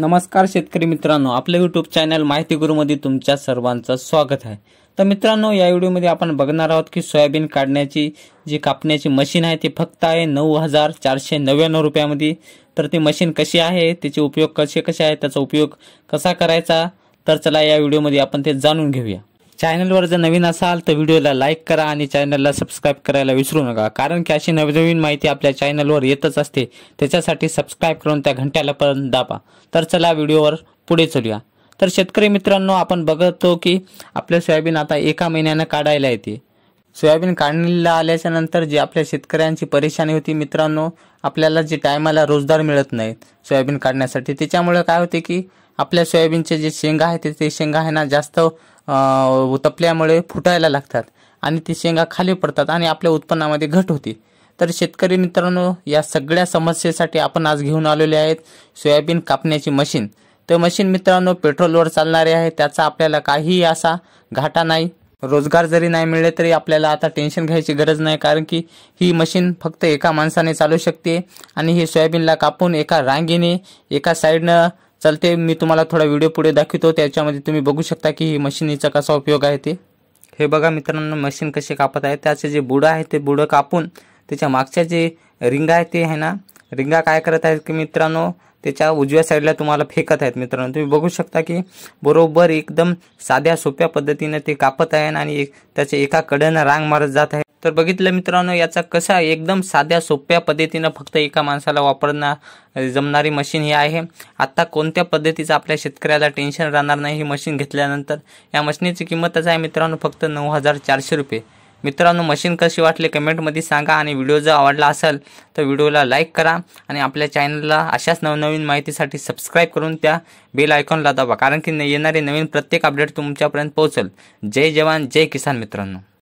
नमस्कार शेतकरी मित्रांनो आपलं यूट्यूब चॅनल माहिती गुरुमध्ये तुमच्या सर्वांचं स्वागत आहे तर मित्रांनो या व्हिडिओमध्ये आपण बघणार आहोत की सोयाबीन काढण्याची जी कापण्याची मशीन आहे ती फक्त आहे नऊ हजार चारशे नव्याण्णव रुपयामध्ये तर ती मशीन कशी आहे त्याचे उपयोग कसे कसे आहे त्याचा उपयोग कसा करायचा तर चला या व्हिडिओमध्ये आपण ते जाणून घेऊया चॅनलवर जर नवीन असाल तर व्हिडिओला लाईक करा आणि चॅनलला सबस्क्राईब करायला विसरू नका कारण की अशी नवनवीन माहिती आपल्या चॅनलवर येतच असते त्याच्यासाठी सबस्क्राईब करून त्या घंट्याला पण दाबा तर चला व्हिडिओवर पुढे चलूया तर शेतकरी मित्रांनो आपण बघतो की आपलं सोयाबीन आता एका महिन्यानं काढायला येते सोयाबीन काढणीला आल्याच्या नंतर जी आपल्या शेतकऱ्यांची परेशानी होती मित्रांनो आपल्याला जे टायमाला रोजगार मिळत नाहीत सोयाबीन काढण्यासाठी त्याच्यामुळे काय होते की आपल्या सोयाबीनचे जे शेंगा आहेत ते शेंगा आहे ना जास्त तपल्यामुळे फुटायला लागतात आणि ती शेंगा खाली पडतात आणि आपल्या उत्पन्नामध्ये घट होते तर शेतकरी मित्रांनो या सगळ्या समस्येसाठी आपण आज घेऊन आलेले आहेत सोयाबीन कापण्याची मशीन तर मशीन मित्रांनो पेट्रोलवर चालणारे आहे त्याचा आपल्याला काहीही असा घाटा नाही रोजगार जरी नाही मिळले तरी आपल्याला आता टेन्शन घ्यायची गरज नाही कारण की ही मशीन फक्त एका माणसाने चालू शकते आणि हे सोयाबीनला कापून एका रांगीने एका साईडनं चलते मी तुम्हाला थोडा व्हिडिओ पुढे दाखवतो त्याच्यामध्ये तुम्ही बघू शकता की ही मशीनीचा कसा उपयोग आहे ते हे बघा मित्रांनो मशीन कसे कापत आहे त्याचे जे बुडं आहे ते बुडं कापून त्याच्या मागच्या जे रिंग आहे ते आहे ना रिंगा काय करत आहेत की मित्रांनो त्याच्या उजव्या साईडला तुम्हाला फेकत आहेत मित्रांनो तुम्ही बघू शकता की बरोबर एकदम साध्या सोप्या पद्धतीने ते कापत आहे आणि एक एका कड्यानं रांग मारत जात आहे तर बघितलं मित्रांनो याचा कसा एकदम साध्या सोप्या पद्धतीनं फक्त एका माणसाला वापरणं जमणारी मशीन ही आहे आत्ता कोणत्या पद्धतीचं आपल्या शेतकऱ्याला टेन्शन राहणार नाही ही मशीन घेतल्यानंतर या मशीनीची किंमतच आहे मित्रांनो फक्त नऊ हजार चारशे रुपये मित्रांनो मशीन कशी वाटली कमेंटमध्ये सांगा आणि व्हिडिओ जर आवडला असेल तर व्हिडिओला लाईक करा आणि आपल्या चॅनलला अशाच नवनवीन माहितीसाठी सबस्क्राईब करून त्या बेल आयकॉनला दाबा कारण की येणारे नवीन प्रत्येक अपडेट तुमच्यापर्यंत पोहोचेल जय जवान जय किसान मित्रांनो